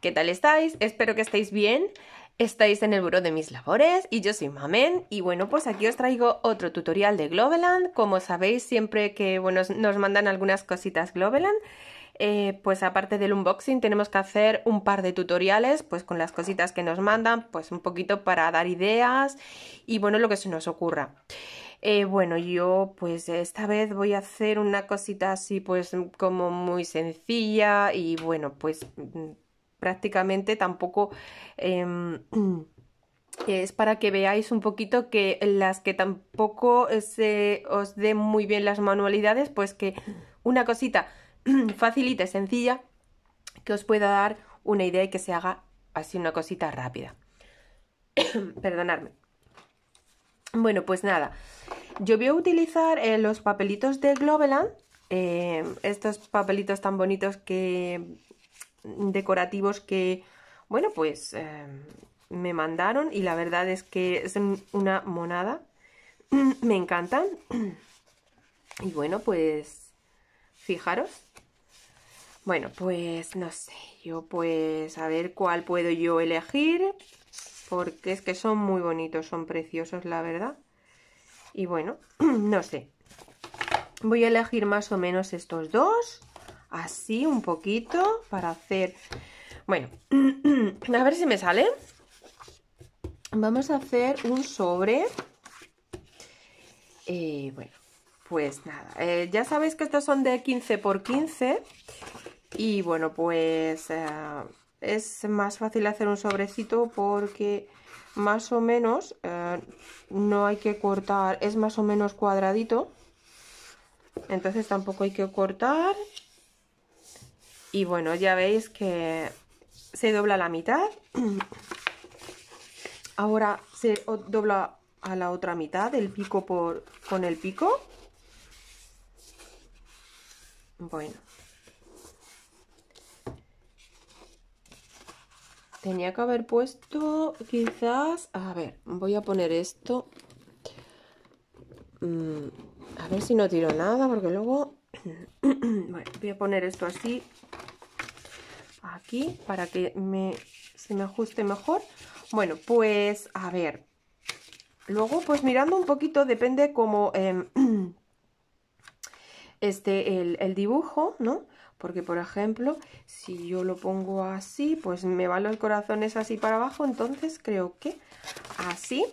¿qué tal estáis? Espero que estéis bien. Estáis en el buró de mis labores y yo soy Mamen y bueno, pues aquí os traigo otro tutorial de Globeland. Como sabéis, siempre que bueno, nos mandan algunas cositas Globeland, eh, pues aparte del unboxing tenemos que hacer un par de tutoriales pues con las cositas que nos mandan, pues un poquito para dar ideas y bueno, lo que se nos ocurra. Eh, bueno, yo pues esta vez voy a hacer una cosita así pues como muy sencilla y bueno, pues mm, prácticamente tampoco... Em, es para que veáis un poquito que las que tampoco se os den muy bien las manualidades, pues que una cosita facilita y sencilla que os pueda dar una idea y que se haga así una cosita rápida. Perdonadme. Bueno, pues nada, yo voy a utilizar eh, los papelitos de Globeland, eh, estos papelitos tan bonitos que mm, decorativos que, bueno, pues em, me mandaron y la verdad es que es una monada, me encantan. Y bueno, pues fijaros. Bueno, pues no sé, yo pues a ver cuál puedo yo elegir porque es que son muy bonitos, son preciosos, la verdad. Y bueno, no sé. Voy a elegir más o menos estos dos, así un poquito, para hacer... Bueno, a ver si me sale. Vamos a hacer un sobre. Eh, bueno, pues nada, eh, ya sabéis que estos son de 15 por 15 y bueno, pues... Eh, es más fácil hacer un sobrecito porque más o menos eh, no hay que cortar, es más o menos cuadradito. Entonces tampoco hay que cortar. Y bueno, ya veis que se dobla la mitad. Ahora se dobla a la otra mitad el pico por, con el pico. Bueno. tenía que haber puesto quizás... A ver, voy a poner esto. Mm, a ver si no tiro nada, porque luego... voy a poner esto así. Aquí, para que se me ajuste mejor. Bueno, pues a ver. Luego, pues mirando un poquito, depende como... Em, este, el dibujo, ¿no? Porque, por ejemplo, si yo lo pongo así, pues me van los corazones así para abajo. Entonces creo que así,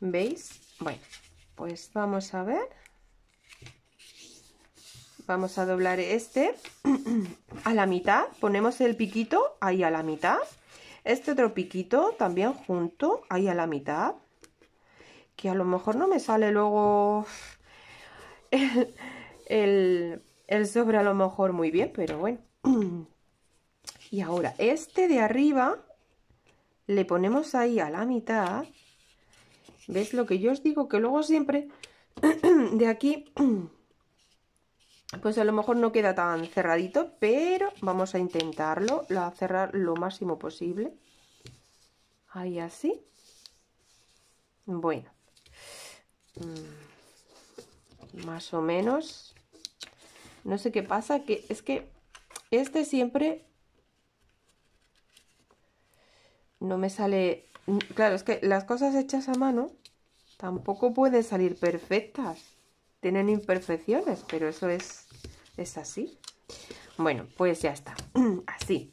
¿veis? Bueno, pues vamos a ver. Vamos a doblar este a la mitad. Ponemos el piquito ahí a la mitad. Este otro piquito también junto, ahí a la mitad. Que a lo mejor no me sale luego el, el el sobre a lo mejor muy bien, pero bueno. Y ahora, este de arriba le ponemos ahí a la mitad. ¿Ves lo que yo os digo? Que luego siempre de aquí, pues a lo mejor no queda tan cerradito, pero vamos a intentarlo, a cerrar lo máximo posible. Ahí así. Bueno. Mm, más o menos no sé qué pasa, que es que este siempre no me sale... Claro, es que las cosas hechas a mano tampoco pueden salir perfectas. Tienen imperfecciones, pero eso es, es así. Bueno, pues ya está. así.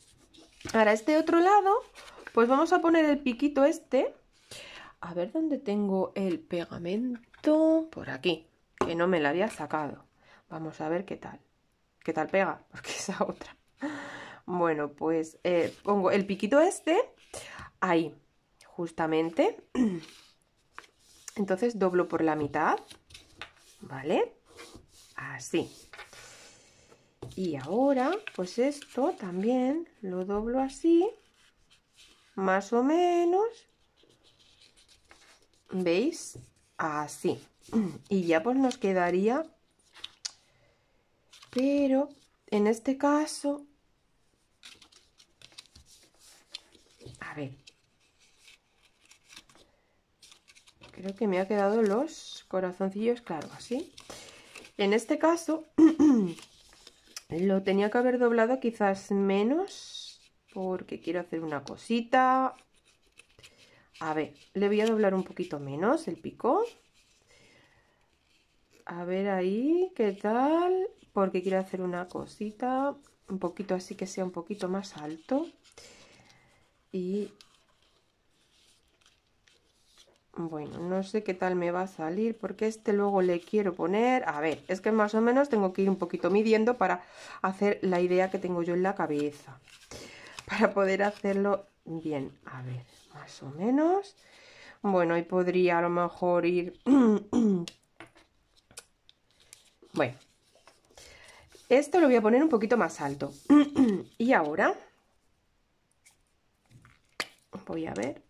Ahora, este otro lado, pues vamos a poner el piquito este. A ver dónde tengo el pegamento. Por aquí, que no me lo había sacado. Vamos a ver qué tal. ¿Qué tal pega? Porque esa otra. Bueno, pues eh, pongo el piquito este ahí, justamente. Entonces doblo por la mitad, ¿vale? Así. Y ahora, pues esto también lo doblo así, más o menos. ¿Veis? Así. Y ya pues nos quedaría pero en este caso, a ver, creo que me ha quedado los corazoncillos, claro, así. En este caso, lo tenía que haber doblado quizás menos, porque quiero hacer una cosita. A ver, le voy a doblar un poquito menos el pico a ver ahí qué tal, porque quiero hacer una cosita, un poquito así que sea un poquito más alto. Y bueno, no sé qué tal me va a salir porque este luego le quiero poner... A ver, es que más o menos tengo que ir un poquito midiendo para hacer la idea que tengo yo en la cabeza. Para poder hacerlo bien. A ver, más o menos. Bueno, y podría a lo mejor ir Bueno, esto lo voy a poner un poquito más alto. y ahora voy a ver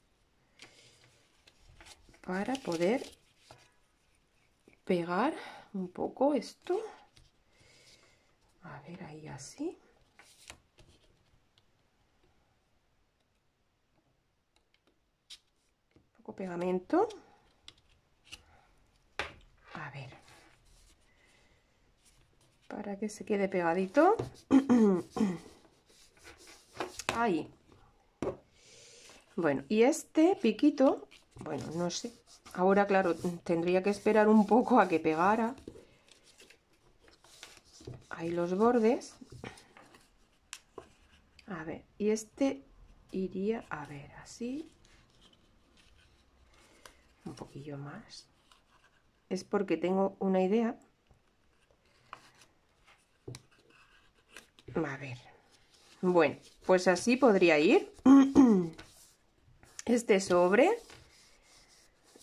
para poder pegar un poco esto. A ver, ahí así. Un poco pegamento. A ver para que se quede pegadito. Ahí. Bueno, y este piquito, bueno, no sé. Ahora, claro, tendría que esperar un poco a que pegara. Ahí los bordes. A ver, y este iría, a ver, así. Un poquillo más. Es porque tengo una idea A ver. Bueno, pues así podría ir. Este sobre.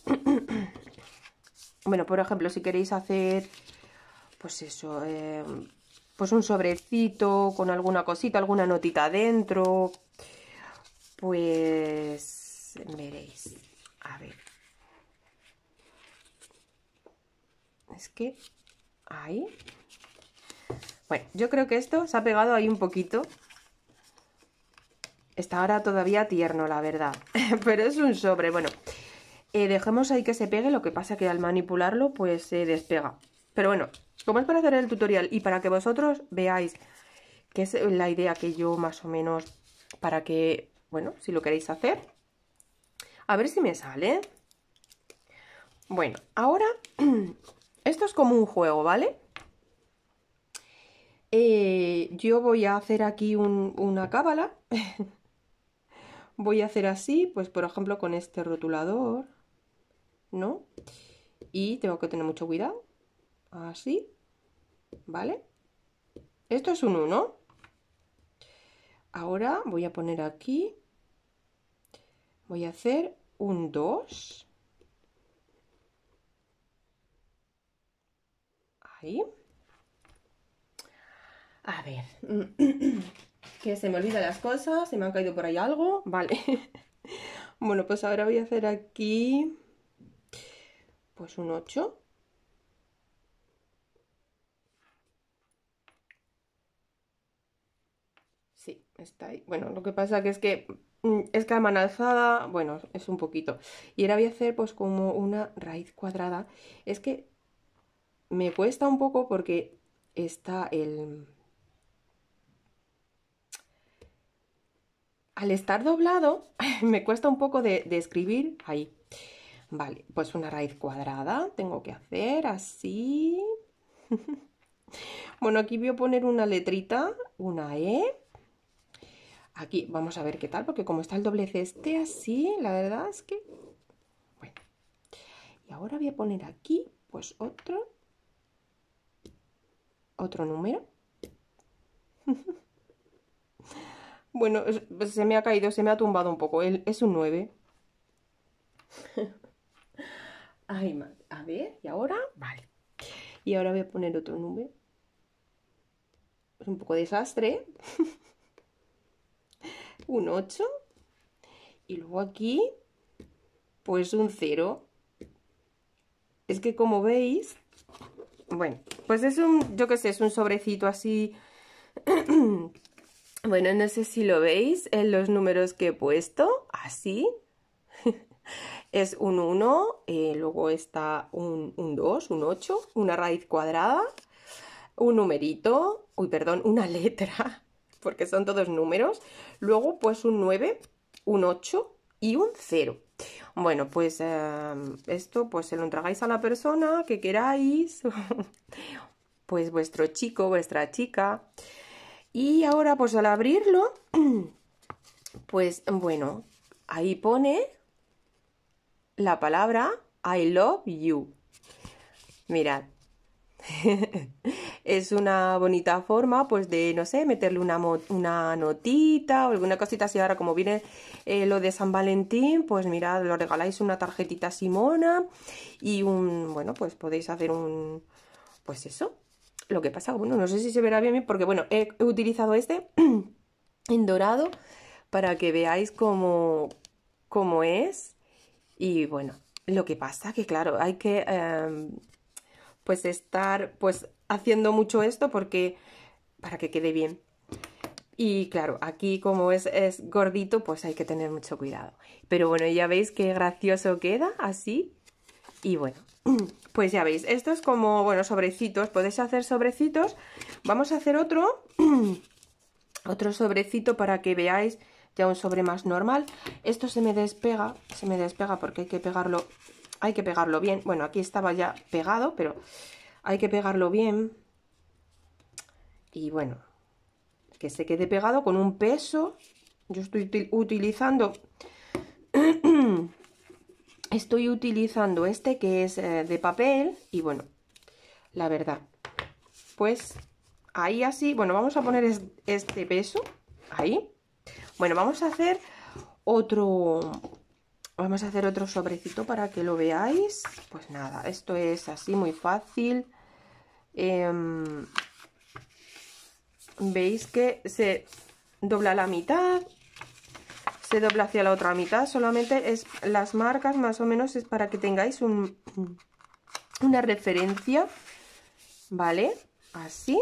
Bueno, por ejemplo, si queréis hacer, pues eso, eh, pues un sobrecito con alguna cosita, alguna notita dentro, pues veréis. A ver. Es que ahí bueno, yo creo que esto se ha pegado ahí un poquito. Está ahora todavía tierno, la verdad. Pero es un sobre. Bueno, eh, dejemos ahí que se pegue. Lo que pasa que al manipularlo, pues se despega. Pero bueno, como es para hacer el tutorial y para que vosotros veáis que es la idea que yo más o menos para que, bueno, si lo queréis hacer. A ver si me sale. Bueno, ahora esto es como un juego, ¿vale? Eh, yo voy a hacer aquí una cábala. voy a hacer así, pues por ejemplo con este rotulador, ¿no? Y tengo que tener mucho cuidado. Así, ¿vale? Esto es un 1. Ahora voy a poner aquí, voy a hacer un 2. Ahí. A ver, que se me olvida las cosas, se me han caído por ahí algo, vale. bueno, pues ahora voy a hacer aquí, pues un 8. Sí, está ahí. Bueno, lo que pasa que es que mm, es que mano alzada, bueno, es un poquito. Y ahora voy a hacer pues como una raíz cuadrada. Es que me cuesta un poco porque está el al estar doblado, me cuesta un poco de, escribir ahí. Vale, pues una raíz cuadrada tengo que hacer así. bueno, aquí voy a poner una letrita, una E. Aquí vamos a ver qué tal, porque como está el doblez este así, la verdad es que... Bueno, y ahora voy a poner aquí, pues otro, otro número. Bueno, pues, se me ha caído, se me ha tumbado un poco. es un 9. A ver, ¿y ahora? Vale. Y ahora voy a poner otro nube. Es un poco desastre. un 8. Y luego aquí, pues un 0. Es que como veis... Bueno, pues es un, yo qué sé, es un sobrecito así Bueno, no sé si lo veis en los números que he puesto, así. es un 1, eh, luego está un, 2, un 8, una raíz cuadrada, un numerito, uy, perdón, una letra, porque son todos números. Luego, pues un 9, un 8 y un 0. Bueno, pues em, esto pues se lo entregáis a la persona que queráis, pues vuestro chico, vuestra chica. Y ahora, pues al abrirlo, pues bueno, ahí pone la palabra I love you. Mirad. es una bonita forma, pues, de, no sé, meterle una, una notita o alguna cosita así. Ahora, como viene eh, lo de San Valentín, pues mirad, lo regaláis una tarjetita Simona y un, bueno, pues podéis hacer un, pues eso, lo que pasa, bueno, no sé si se verá bien porque, bueno, he, utilizado este en dorado para que veáis cómo, cómo, es. Y bueno, lo que pasa que, claro, hay que em, pues estar pues haciendo mucho esto porque para que quede bien. Y claro, aquí como es, es gordito, pues hay que tener mucho cuidado. Pero bueno, ya veis qué gracioso queda así. Y bueno, Pues ya veis, esto es como, bueno, sobrecitos, podéis hacer sobrecitos. Vamos a hacer otro, otro sobrecito para que veáis ya un sobre más normal. Esto se me despega, se me despega porque hay que pegarlo, hay que pegarlo bien. Bueno, aquí estaba ya pegado, pero hay que pegarlo bien. Y bueno, que se quede pegado con un peso. Yo estoy utilizando estoy utilizando este que es eh, de papel y bueno, la verdad, pues ahí así, bueno, vamos a poner este peso ahí. Bueno, vamos a hacer otro, vamos a hacer otro sobrecito para que lo veáis. Pues nada, esto es así muy fácil. Em, veis que se dobla la mitad se dobla hacia la otra mitad. Solamente es las marcas más o menos es para que tengáis un, una referencia. ¿Vale? Así.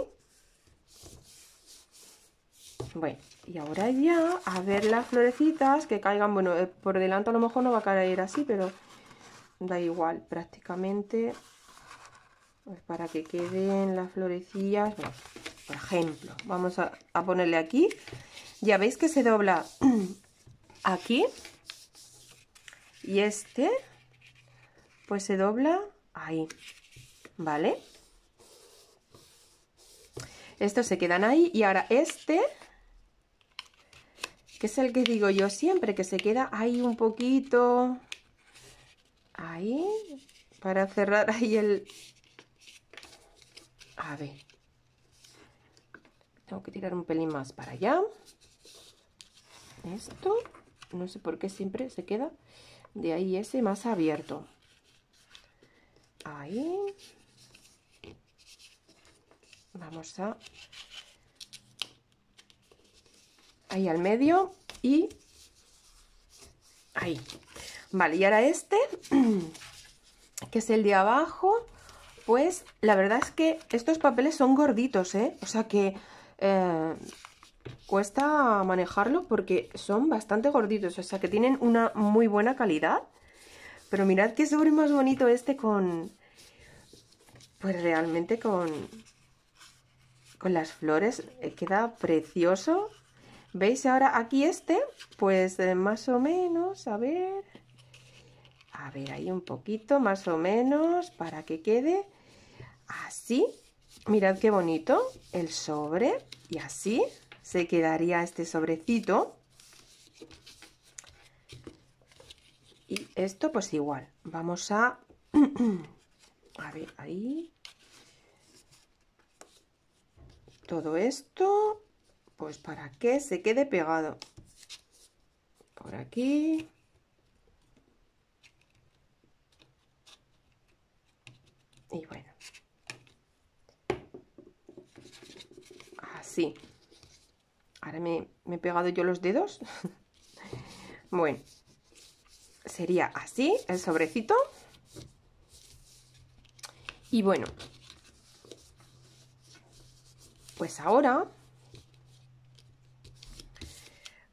Bueno, y ahora ya a ver las florecitas que caigan. Bueno, eh, por delante a lo mejor no va a caer así, pero da igual prácticamente. Pues, para que queden las florecillas. por ejemplo, vamos a, a ponerle aquí. Ya veis que se dobla aquí y este pues se dobla ahí, ¿vale? Estos se quedan ahí y ahora este, que es el que digo yo siempre, que se queda ahí un poquito, ahí, para cerrar ahí el... A ver, tengo que tirar un pelín más para allá, esto no sé por qué siempre se queda de ahí ese más abierto ahí vamos a ahí al medio y ahí vale y ahora este que es el de abajo pues la verdad es que estos papeles son gorditos eh o sea que eh, cuesta manejarlo porque son bastante gorditos, o sea que tienen una muy buena calidad. Pero mirad qué sobre más bonito este con... Pues realmente con... Con las flores eh, queda precioso. ¿Veis ahora aquí este? Pues eh, más o menos, a ver... A ver, ahí un poquito, más o menos, para que quede así. Mirad qué bonito el sobre y así se quedaría este sobrecito. Y esto pues igual, vamos a... a ver, ahí... Todo esto, pues para que se quede pegado. Por aquí, y bueno así Ahora me, me he pegado yo los dedos. bueno, sería así el sobrecito. Y bueno, pues ahora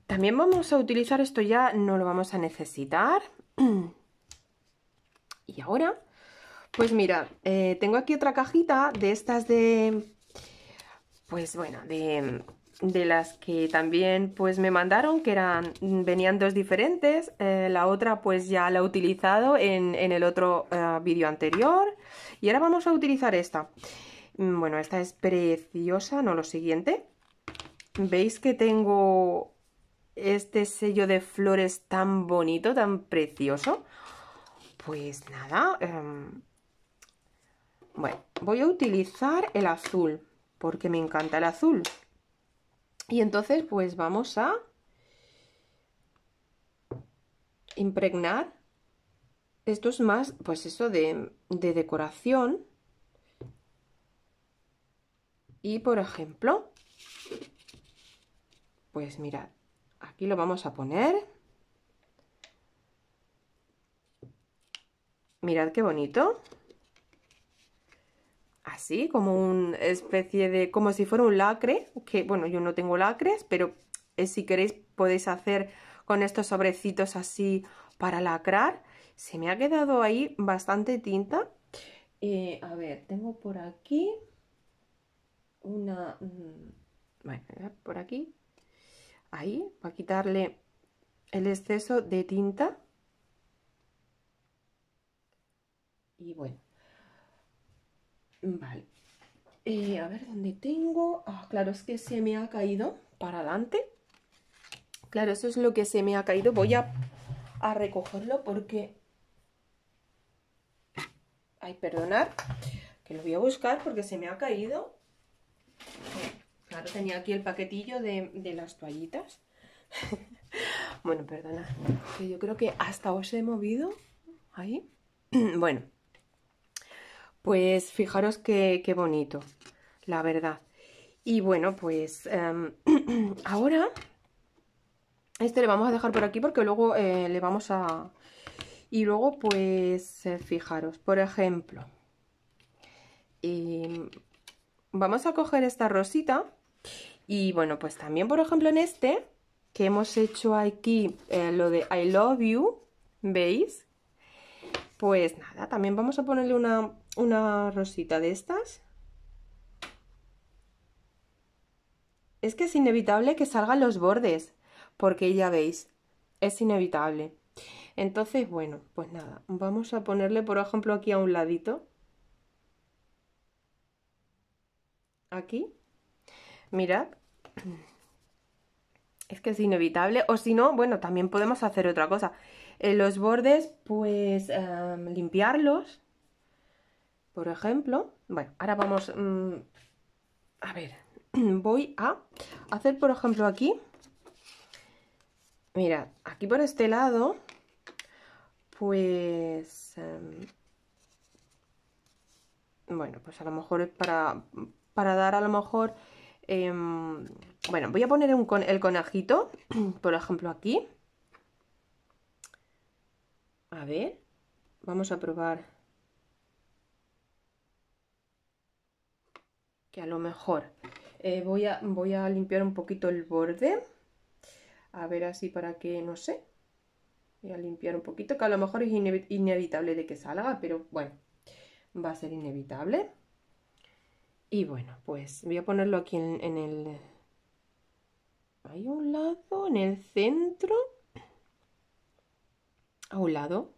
también vamos a utilizar esto ya, no lo vamos a necesitar. y ahora, pues mira, eh, tengo aquí otra cajita de estas de... Pues bueno, de, de las que también pues me mandaron que eran venían dos diferentes eh, la otra pues ya la he utilizado en, el otro eh, vídeo anterior y ahora vamos a utilizar esta mm, bueno esta es preciosa no lo siguiente veis que tengo este sello de flores tan bonito tan precioso pues nada em, bueno voy a utilizar el azul porque me encanta el azul y entonces pues vamos a impregnar esto más pues eso de, de decoración y por ejemplo pues mirad aquí lo vamos a poner mirad qué bonito así, como una especie de, como si fuera un lacre, que bueno, yo no tengo lacres, pero si queréis podéis hacer con estos sobrecitos así para lacrar. Se me ha quedado ahí bastante tinta. Eh, a ver, tengo por aquí una... Bueno, mm, por aquí. Ahí, para quitarle el exceso de tinta. Y bueno, Vale. Eh, a ver, ¿dónde tengo? Ah, claro, es que se me ha caído para adelante. Claro, eso es lo que se me ha caído. Voy a, recogerlo porque... Ay, perdonad que lo voy a buscar porque se me ha caído. Claro, tenía aquí el paquetillo de, de las toallitas. bueno, perdona, yo creo que hasta os he movido ahí. bueno, pues fijaros qué, bonito, la verdad. Y bueno, pues em, ahora este le vamos a dejar por aquí porque luego eh, le vamos a... Y luego, pues, eh, fijaros, por ejemplo, em, vamos a coger esta rosita y bueno, pues también, por ejemplo, en este, que hemos hecho aquí eh, lo de I love you, ¿veis? Pues nada, también vamos a ponerle una una rosita de estas. Es que es inevitable que salgan los bordes, porque ya veis, es inevitable. Entonces, bueno, pues nada, vamos a ponerle, por ejemplo, aquí a un ladito. Aquí. Mirad. Es que es inevitable. O si no, bueno, también podemos hacer otra cosa. Eh, los bordes, pues em, limpiarlos por ejemplo, bueno, ahora vamos... Mm, a ver, voy a hacer, por ejemplo, aquí... mira aquí por este lado, pues... Em, bueno, pues a lo mejor para, para dar a lo mejor... Em, bueno, voy a poner el conejito, por ejemplo, aquí. A ver, vamos a probar que a lo mejor eh, voy, a, voy a limpiar un poquito el borde a ver así para que no sé voy a limpiar un poquito que a lo mejor es inevitable de que salga pero bueno va a ser inevitable y bueno pues voy a ponerlo aquí en el hay un lado en el centro a un lado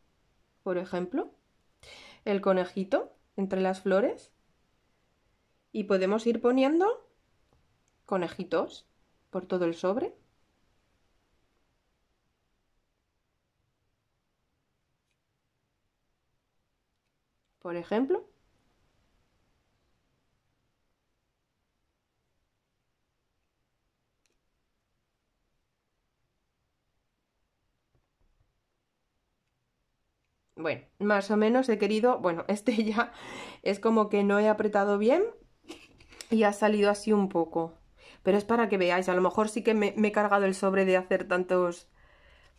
por ejemplo el conejito entre las flores y podemos ir poniendo conejitos por todo el sobre. Por ejemplo, Bueno, más o menos he querido, bueno, este ya es como que no he apretado bien, y ha salido así un poco. Pero es para que veáis, a lo mejor sí que me, he cargado el sobre de hacer tantos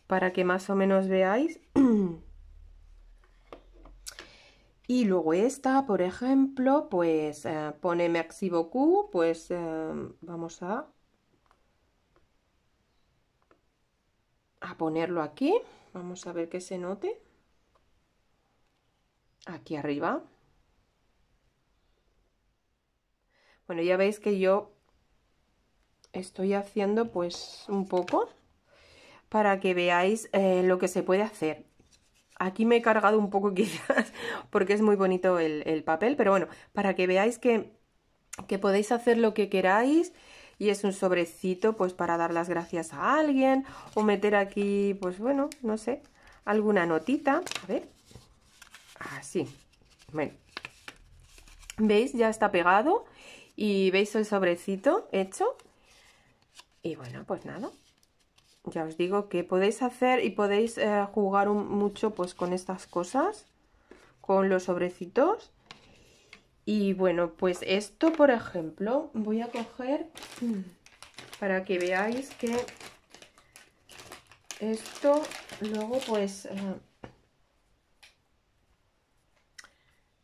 para que más o menos veáis. y luego esta, por ejemplo, pues eh, pone Merci beaucoup, pues eh, vamos a, a ponerlo aquí. Vamos a ver que se note. Aquí arriba. Bueno, ya veis que yo estoy haciendo pues un poco para que veáis eh, lo que se puede hacer. Aquí me he cargado un poco quizás porque es muy bonito el, papel, pero bueno, para que veáis que, que podéis hacer lo que queráis y es un sobrecito pues para dar las gracias a alguien o meter aquí pues bueno, no sé, alguna notita, a ver, así, bueno, veis ya está pegado y veis el sobrecito hecho. Y bueno, pues nada. Ya os digo que podéis hacer y podéis eh, jugar mucho pues con estas cosas. Con los sobrecitos. Y bueno, pues esto, por ejemplo, voy a coger mm, para que veáis que esto luego pues eh,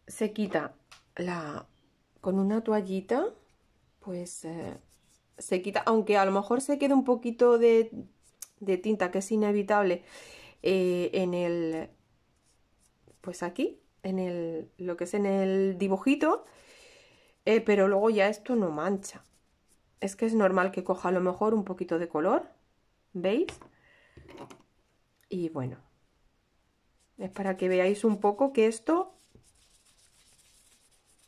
se quita la, con una toallita, pues eh, se quita, aunque a lo mejor se quede un poquito de, tinta, que es inevitable, eh, en el, pues aquí, en el, lo que es en el dibujito, eh, pero luego ya esto no mancha. Es que es normal que coja a lo mejor un poquito de color, ¿veis? Y bueno, es para que veáis un poco que esto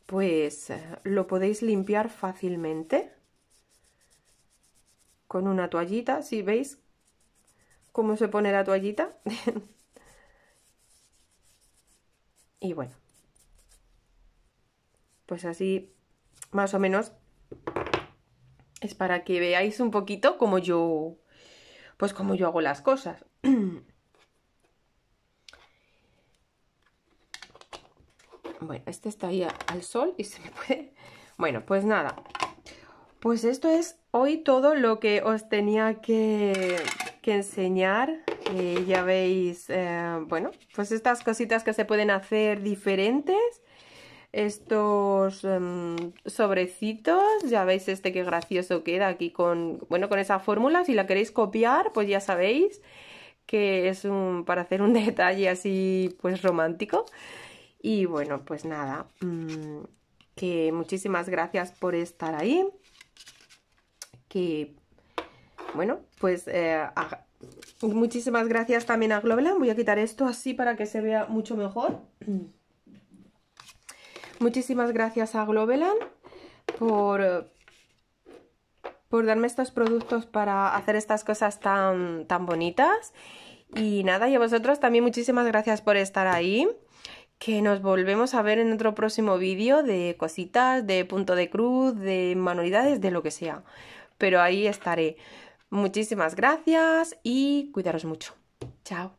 pues eh, lo podéis limpiar fácilmente con una toallita, si veis cómo se pone la toallita. y bueno, pues así más o menos es para que veáis un poquito como yo, pues cómo yo hago las cosas. este está ahí al sol y se me puede... Bueno, pues nada. Pues esto es hoy todo lo que os tenía que, enseñar. Eh, ya veis, eh, bueno, pues estas cositas que se pueden hacer diferentes. Estos em, sobrecitos, ya veis este que gracioso queda aquí con, bueno, con esa fórmula. Si la queréis copiar, pues ya sabéis que es un, para hacer un detalle así pues romántico y bueno, pues nada, mm, que muchísimas gracias por estar ahí. Que bueno, pues eh, muchísimas gracias también a Globeland. Voy a quitar esto así para que se vea mucho mejor. muchísimas gracias a Globeland por, por darme estos productos para hacer estas cosas tan, tan bonitas. Y nada, y a vosotros también muchísimas gracias por estar ahí que nos volvemos a ver en otro próximo vídeo de cositas, de punto de cruz, de manualidades, de lo que sea. Pero ahí estaré. Muchísimas gracias y cuidaros mucho. Chao.